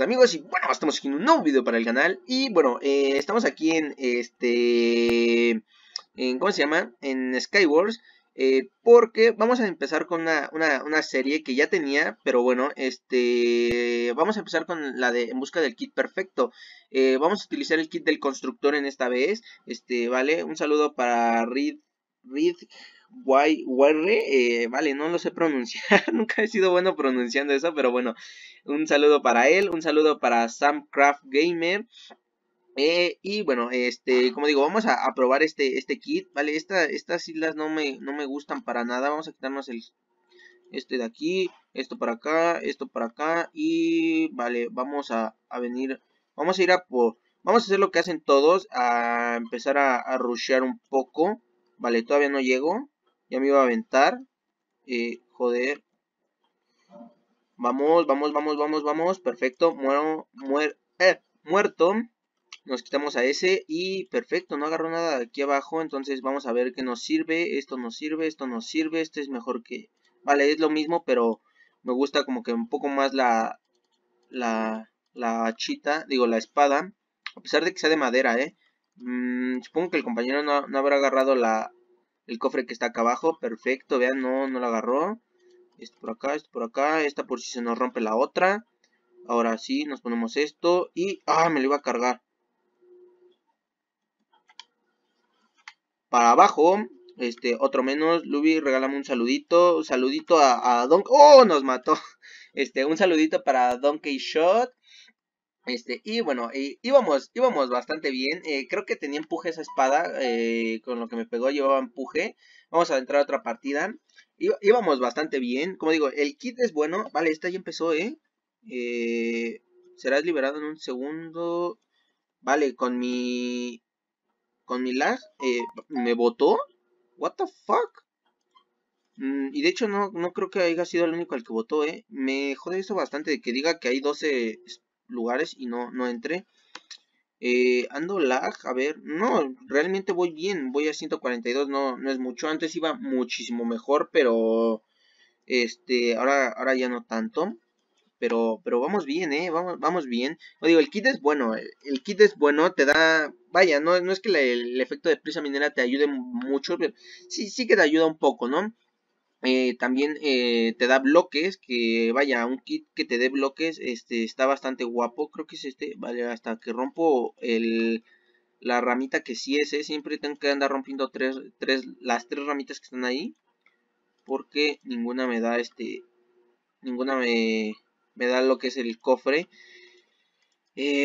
amigos y bueno, estamos aquí en un nuevo video para el canal y bueno, eh, estamos aquí en este, en, ¿cómo se llama? En Skywars eh, porque vamos a empezar con una, una, serie que ya tenía, pero bueno, este, vamos a empezar con la de En Busca del Kit Perfecto. Eh, vamos a utilizar el kit del constructor en esta vez, este, vale, un saludo para Reed, Reed YR, eh, vale, no lo sé pronunciar, nunca he sido bueno pronunciando eso, pero bueno, un saludo para él, un saludo para Samcraft Gamer. Eh, y bueno, este, como digo, vamos a, probar este, este kit, ¿vale? estas islas no me, no me gustan para nada, vamos a quitarnos el, este de aquí, esto para acá, esto para acá, y vale, vamos a, venir, vamos a ir a por, vamos a hacer lo que hacen todos, a empezar a, a rushear un poco, vale, todavía no llego, ya me iba a aventar. Eh, joder. Vamos, vamos, vamos, vamos, vamos. Perfecto. Muero, Muero. Eh, muerto. Nos quitamos a ese. Y perfecto, no agarró nada de aquí abajo. Entonces vamos a ver qué nos sirve. Esto nos sirve, esto nos sirve. Este es mejor que... Vale, es lo mismo, pero me gusta como que un poco más la... La... La chita, digo, la espada. A pesar de que sea de madera, ¿eh? Mm, supongo que el compañero no, no habrá agarrado la, el cofre que está acá abajo, perfecto, vean, no, no la agarró. Esto por acá, esto por acá, esta por si se nos rompe la otra. Ahora sí, nos ponemos esto y... ¡Ah! Me lo iba a cargar. Para abajo, este, otro menos. Luby, regálame un saludito. Un saludito a, a Don... ¡Oh! Nos mató. Este, un saludito para Donkey Shot. Este, y bueno, eh, íbamos, bastante bien. Eh, creo que tenía empuje esa espada. Eh, con lo que me pegó llevaba empuje. Vamos a entrar a otra partida. íbamos bastante bien. Como digo, el kit es bueno. Vale, esta ya empezó, ¿eh? Serás liberado en un segundo. Vale, con mi... Con mi lag. ¿Me votó? ¿What the fuck? Mm, y de hecho no, no creo que haya sido el único al que votó, ¿eh? Me jode eso bastante de que diga que hay 12 lugares y no, no entré. Eh, ando lag, a ver, no, realmente voy bien, voy a 142, no, no es mucho, antes iba muchísimo mejor, pero este, ahora, ahora ya no tanto, pero, pero vamos bien, eh, vamos, vamos bien, o digo, el kit es bueno, el, kit es bueno, te da, vaya, no, no es que el efecto de prisa minera te ayude mucho, pero sí, sí que te ayuda un poco, ¿no? Eh, también eh, te da bloques, que vaya, un kit que te dé bloques, este está bastante guapo, creo que es este, vale, hasta que rompo el, la ramita que si es, eh, siempre tengo que andar rompiendo las tres ramitas que están ahí, porque ninguna me da este, ninguna me, da lo que es el cofre.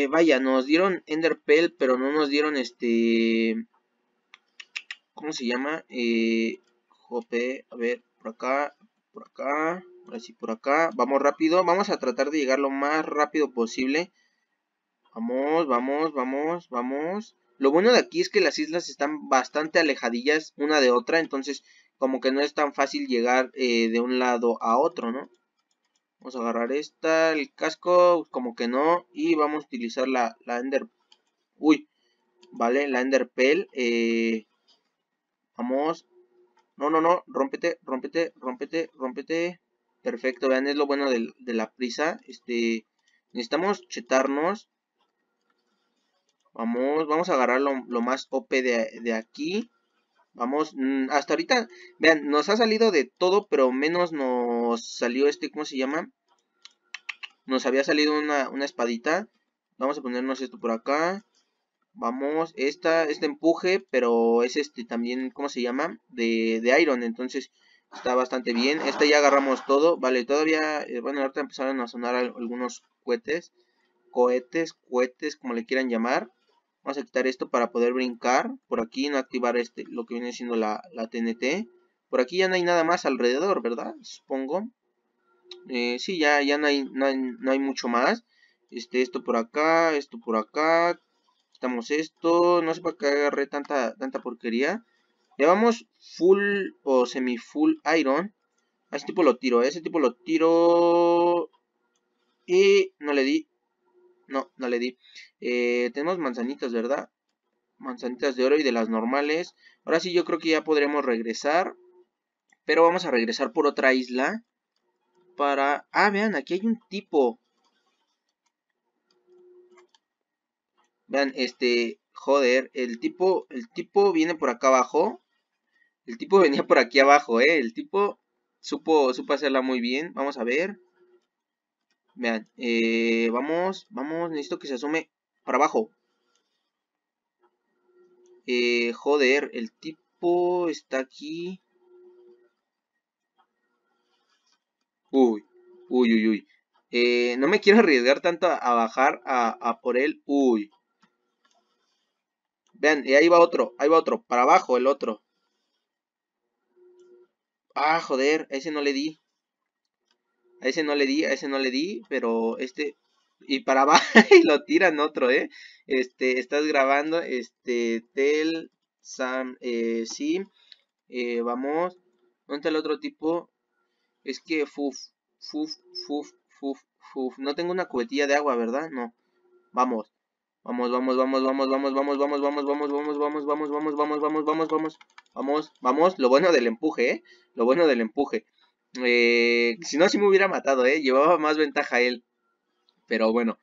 vaya, nos dieron Ender Pearl, pero no nos dieron este, ¿cómo se llama? Eh, a ver, por acá, por acá, así por acá. Vamos rápido, vamos a tratar de llegar lo más rápido posible. Vamos, vamos, vamos, vamos. Lo bueno de aquí es que las islas están bastante alejadillas una de otra, entonces como que no es tan fácil llegar eh, de un lado a otro, ¿no? Vamos a agarrar esta, el casco, como que no, y vamos a utilizar la, Ender... Uy, vale, la Ender pell. Eh, vamos, no, no, no, rómpete, rómpete, rómpete, rómpete. Perfecto, vean, es lo bueno de, la prisa. Este, necesitamos chetarnos. Vamos, vamos a agarrar lo, más OP de, de aquí. Vamos, mm, hasta ahorita, vean, nos ha salido de todo, pero menos nos salió este, ¿cómo se llama? Nos había salido una, una espadita. Vamos a ponernos esto por acá. Vamos, esta, este empuje, pero es este también, ¿cómo se llama? De, de Iron, entonces está bastante bien. Esta ya agarramos todo, vale, todavía, eh, bueno, ahorita empezaron a sonar algunos cohetes, cohetes, cohetes, como le quieran llamar. Vamos a quitar esto para poder brincar por aquí, no activar este, lo que viene siendo la, TNT. Por aquí ya no hay nada más alrededor, ¿verdad? Supongo. Eh, sí, ya, ya no hay, no, hay, no hay mucho más. Este, esto por acá, esto por acá, esto. No sé para qué agarré tanta, tanta porquería. Llevamos full o semi full iron. A ese tipo lo tiro, a ese tipo lo tiro. Y no le di. No, no le di. Eh, tenemos manzanitas, ¿verdad? Manzanitas de oro y de las normales. Ahora sí, yo creo que ya podremos regresar. Pero vamos a regresar por otra isla. Para... Ah, vean, aquí hay un tipo. Vean, este, joder, el tipo, el tipo viene por acá abajo. El tipo venía por aquí abajo, ¿eh? El tipo supo, supo hacerla muy bien. Vamos a ver. Vean, eh, vamos, vamos, necesito que se asume para abajo. Eh, joder, el tipo está aquí. Uy, uy, uy, uy. Eh, no me quiero arriesgar tanto a, bajar a, a por él. Uy, Vean, y ahí va otro, ahí va otro, para abajo el otro. Ah, joder, a ese no le di. A ese no le di, a ese no le di, pero este... Y para abajo y lo tiran otro, ¿eh? Este, estás grabando, este, Tel, Sam, eh, sí. Eh, vamos. ¿Dónde está el otro tipo? Es que, fuf, fuf, fuf, fuf, fuf. No tengo una cubetilla de agua, ¿verdad? No. Vamos. Vamos, vamos, vamos, vamos, vamos, vamos, vamos, vamos, vamos, vamos, vamos, vamos, vamos, vamos, vamos, vamos, vamos, vamos, vamos, lo bueno del empuje, eh. Lo bueno del empuje. si no, si me hubiera matado, eh. Llevaba más ventaja él. Pero bueno.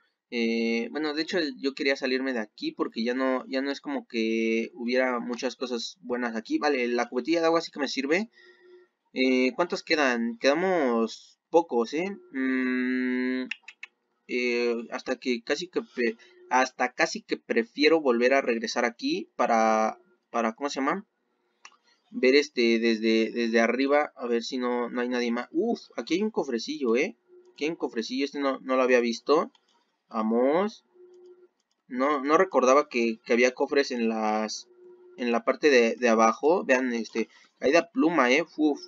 bueno, de hecho yo quería salirme de aquí porque ya no, ya no es como que hubiera muchas cosas buenas aquí. Vale, la cubetilla de agua sí que me sirve. Eh, ¿Cuántos quedan? Quedamos pocos, ¿eh? ¿eh? Hasta que casi que hasta casi que prefiero volver a regresar aquí para, para ¿cómo se llama? Ver este desde, desde arriba, a ver si no, no hay nadie más. Uf, aquí hay un cofrecillo, ¿eh? Aquí hay un cofrecillo, este no, no lo había visto. Vamos. No, no recordaba que, había cofres en las en la parte de, abajo. Vean, este, caída pluma, eh. Uf.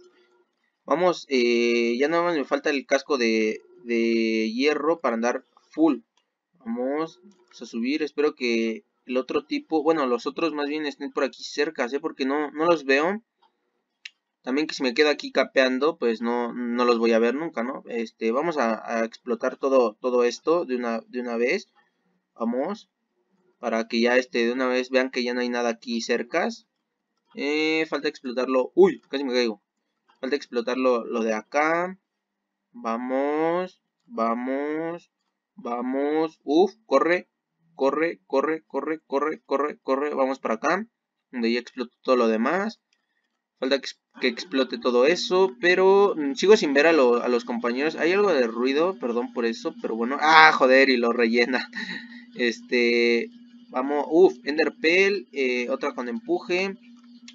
Vamos, eh, ya nada más me falta el casco de, de hierro para andar full. Vamos a subir. Espero que el otro tipo, bueno, los otros más bien estén por aquí cerca, ¿sí? Porque no, no los veo. También que si me quedo aquí capeando, pues no, no los voy a ver nunca, ¿no? Este, vamos a, explotar todo, todo esto de una, de una vez. Vamos. Para que ya este, de una vez vean que ya no hay nada aquí cerca. Eh, falta explotarlo. Uy, casi me caigo. Falta explotarlo lo de acá. Vamos. Vamos. Vamos, uff, corre, corre, corre, corre, corre, corre, corre. Vamos para acá, donde ya explotó todo lo demás. Falta que, explote todo eso, pero mm, sigo sin ver a, los compañeros. Hay algo de ruido, perdón por eso, pero bueno. ¡Ah, joder! Y lo rellena. Este, vamos, uff, Enderpell, eh, otra con empuje.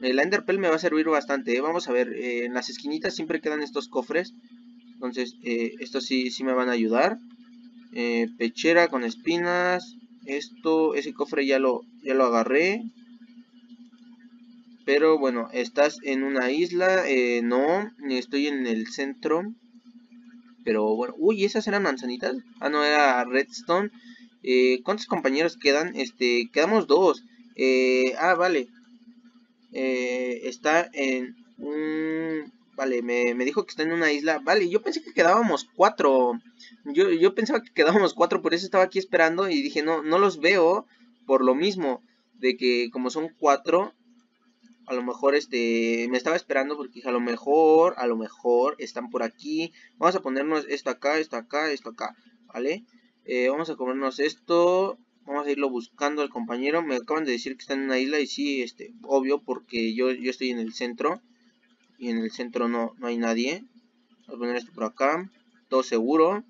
Eh, la Enderpell me va a servir bastante. Eh. Vamos a ver, en las esquinitas siempre quedan estos cofres. Entonces, estos sí, sí me van a ayudar. Eh, pechera con espinas. Esto, ese cofre ya lo, ya lo agarré. Pero bueno, estás en una isla. Eh, no, estoy en el centro. Pero bueno, uy, esas eran manzanitas. Ah, no, era redstone. Eh, ¿Cuántos compañeros quedan? Este, quedamos dos. ah, vale. está en un Vale, me, dijo que está en una isla. Vale, yo pensé que quedábamos cuatro. Yo, yo pensaba que quedábamos cuatro, por eso estaba aquí esperando y dije, no, no los veo por lo mismo. De que como son cuatro, a lo mejor este me estaba esperando porque dije, a lo mejor, a lo mejor están por aquí. Vamos a ponernos esto acá, esto acá, esto acá, ¿vale? Eh, vamos a comernos esto. Vamos a irlo buscando al compañero. Me acaban de decir que está en una isla y sí, este, obvio, porque yo, yo estoy en el centro y en el centro no, no hay nadie. Vamos a poner esto por acá. Todo seguro.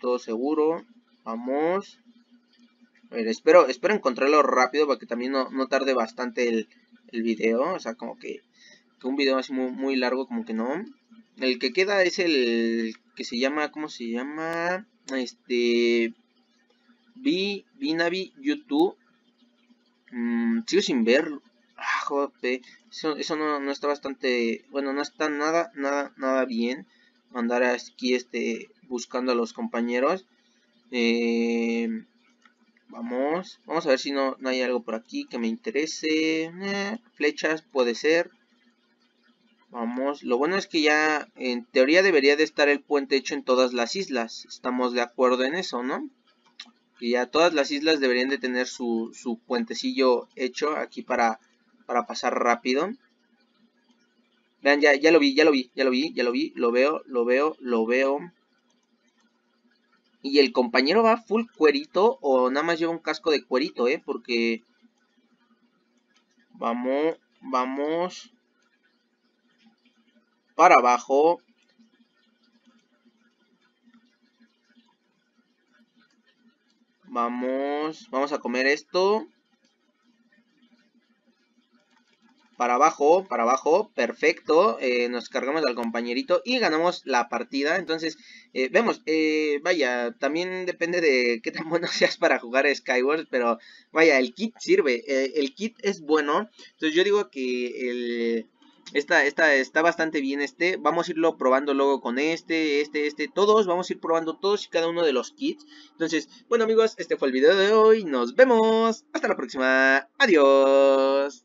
Todo seguro. Vamos. A ver, espero, espero encontrarlo rápido para que también no, tarde bastante el, el, video. O sea, como que, un video así muy, largo, como que no. El que queda es el que se llama, ¿cómo se llama? Este... Vi, Binavi YouTube. Mm, sigo sin verlo eso, no, está bastante, bueno, no está nada, nada, nada bien andar aquí este, buscando a los compañeros. Em, vamos, vamos a ver si no, no, hay algo por aquí que me interese. Eh, flechas puede ser. Vamos, lo bueno es que ya en teoría debería de estar el puente hecho en todas las islas. Estamos de acuerdo en eso, ¿no? Que ya todas las islas deberían de tener su, su puentecillo hecho aquí para para pasar rápido. Vean, ya, ya lo vi, ya lo vi, ya lo vi, ya lo vi, lo veo, lo veo, lo veo. Y el compañero va full cuerito o nada más lleva un casco de cuerito, ¿eh? Porque... Vamos, vamos. Para abajo. Vamos, vamos a comer esto. para abajo, para abajo, perfecto, eh, nos cargamos al compañerito y ganamos la partida, entonces eh, vemos, eh, vaya, también depende de qué tan bueno seas para jugar Skyward, pero vaya, el kit sirve, el kit es bueno, entonces yo digo que está bastante bien este. Vamos a irlo probando luego con este, este, este, todos. Vamos a ir probando todos y cada uno de los kits. Entonces, bueno amigos, este fue el video de hoy. Nos vemos. Hasta la próxima. Adiós.